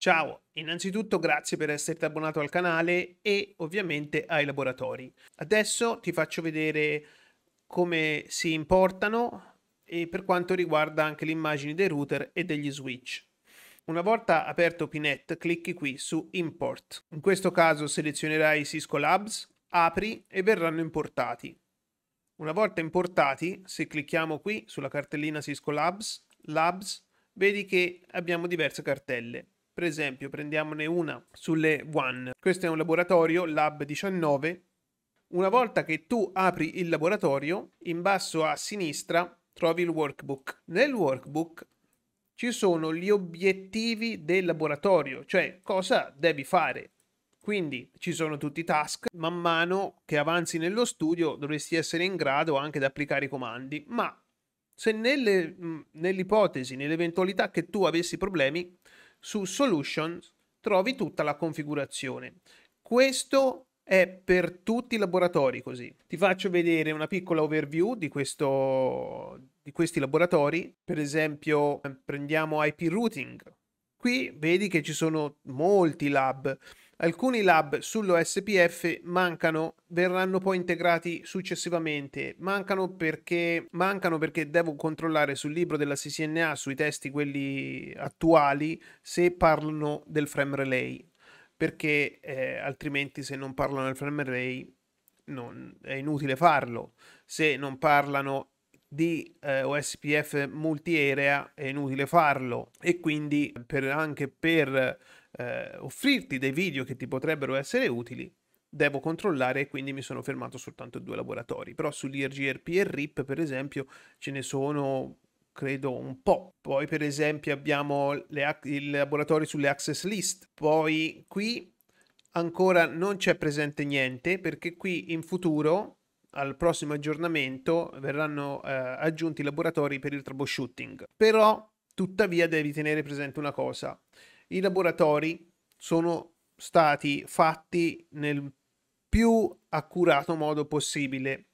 Ciao, innanzitutto grazie per esserti abbonato al canale e ovviamente ai laboratori. Adesso ti faccio vedere come si importano e per quanto riguarda anche le immagini dei router e degli switch. Una volta aperto Pinet, clicchi qui su Import. In questo caso selezionerai Cisco Labs, apri e verranno importati. Una volta importati, se clicchiamo qui sulla cartellina Cisco Labs, Labs, vedi che abbiamo diverse cartelle. Per esempio, prendiamone una sulle One. Questo è un laboratorio Lab 19. Una volta che tu apri il laboratorio, in basso a sinistra trovi il workbook. Nel workbook ci sono gli obiettivi del laboratorio, cioè cosa devi fare. Quindi ci sono tutti i task, man mano che avanzi nello studio dovresti essere in grado anche di applicare i comandi, ma se nell'ipotesi, nell'eventualità che tu avessi problemi, su Solutions trovi tutta la configurazione. Questo è per tutti i laboratori così. Ti faccio vedere una piccola overview di, questo, di questi laboratori. Per esempio prendiamo IP routing, Qui vedi che ci sono molti lab. Alcuni lab sull'OSPF mancano, verranno poi integrati successivamente. Mancano perché, mancano perché devo controllare sul libro della CCNA, sui testi quelli attuali, se parlano del frame relay. Perché eh, altrimenti se non parlano del frame relay non, è inutile farlo. Se non parlano di eh, OSPF multiarea è inutile farlo e quindi per, anche per eh, offrirti dei video che ti potrebbero essere utili devo controllare e quindi mi sono fermato soltanto a due laboratori però sull'IRGRP e RIP per esempio ce ne sono credo un po'. Poi per esempio abbiamo le, il laboratorio sulle access list, poi qui ancora non c'è presente niente perché qui in futuro al prossimo aggiornamento verranno eh, aggiunti laboratori per il troubleshooting. Però, tuttavia, devi tenere presente una cosa. I laboratori sono stati fatti nel più accurato modo possibile,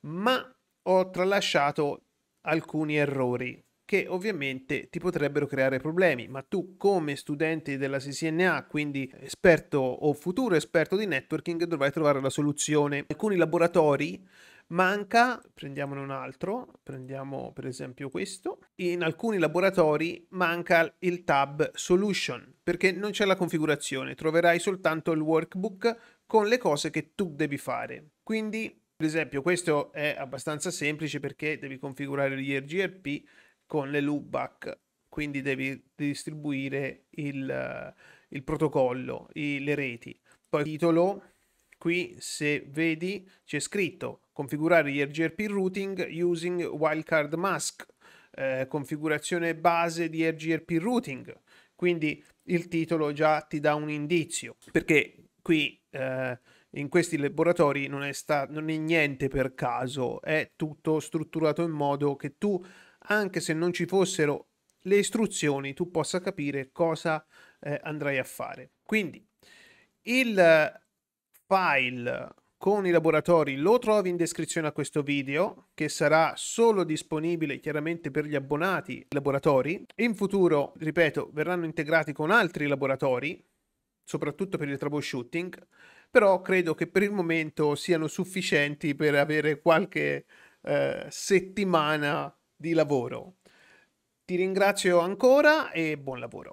ma ho tralasciato alcuni errori che ovviamente ti potrebbero creare problemi, ma tu come studente della CCNA, quindi esperto o futuro esperto di networking, dovrai trovare la soluzione. Alcuni laboratori manca, prendiamone un altro, prendiamo per esempio questo, in alcuni laboratori manca il tab solution perché non c'è la configurazione, troverai soltanto il workbook con le cose che tu devi fare. Quindi, per esempio, questo è abbastanza semplice perché devi configurare gli RGRP con le loopback, quindi devi distribuire il, il protocollo, i, le reti. Poi titolo, qui se vedi c'è scritto configurare gli RGRP routing using wildcard mask, eh, configurazione base di RGRP routing. Quindi il titolo già ti dà un indizio, perché qui eh, in questi laboratori non è, sta- non è niente per caso, è tutto strutturato in modo che tu anche se non ci fossero le istruzioni, tu possa capire cosa eh, andrai a fare. Quindi il file con i laboratori lo trovi in descrizione a questo video che sarà solo disponibile chiaramente per gli abbonati laboratori in futuro ripeto verranno integrati con altri laboratori soprattutto per il troubleshooting però credo che per il momento siano sufficienti per avere qualche eh, settimana di lavoro. Ti ringrazio ancora e buon lavoro.